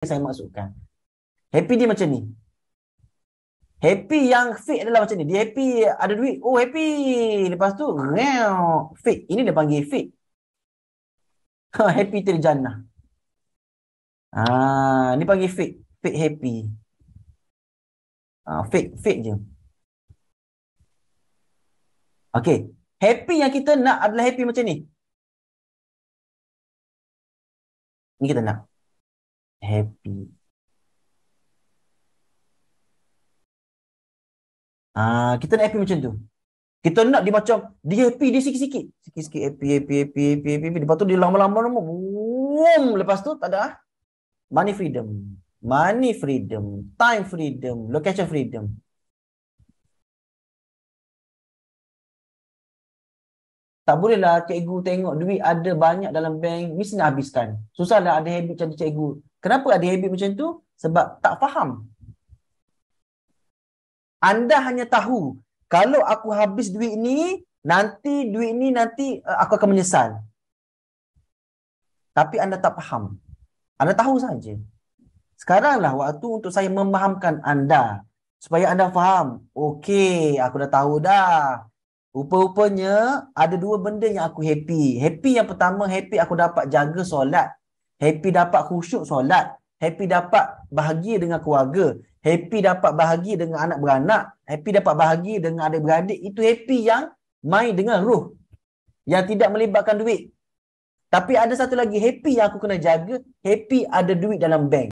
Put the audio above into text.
yang saya maksudkan. Happy dia macam ni. Happy yang fake adalah macam ni. Dia happy, ada duit. Oh, happy. Lepas tu, fake. Ini dia panggil fake. Ha, happy tu Ah, ni ha, panggil fake. Fake happy. Ah, fake, fake je. Okay. Happy yang kita nak adalah happy macam ni. Ni kita nak happy. Ah, kita nak happy macam tu. Kita nak dia macam dia happy dia sikit-sikit. Sikit-sikit happy happy happy happy happy. Lepas tu dia lama-lama lama. Boom, lepas tu tak ada ah. money freedom. Money freedom, time freedom, location freedom. Tak bolehlah cikgu tengok duit ada banyak dalam bank, mesti nak habiskan. Susahlah ada habit macam cikgu. Kenapa ada habit macam tu? Sebab tak faham. Anda hanya tahu kalau aku habis duit ni, nanti duit ni nanti eh, aku akan menyesal. Tapi anda tak faham. Anda tahu saja. Sekaranglah waktu untuk saya memahamkan anda supaya anda faham. Okey, aku dah tahu dah. Rupa-rupanya ada dua benda yang aku happy. Happy yang pertama, happy aku dapat jaga solat happy dapat khusyuk solat, happy dapat bahagia dengan keluarga, happy dapat bahagia dengan anak beranak, happy dapat bahagia dengan adik-beradik, itu happy yang main dengan ruh. Yang tidak melibatkan duit. Tapi ada satu lagi happy yang aku kena jaga, happy ada duit dalam bank.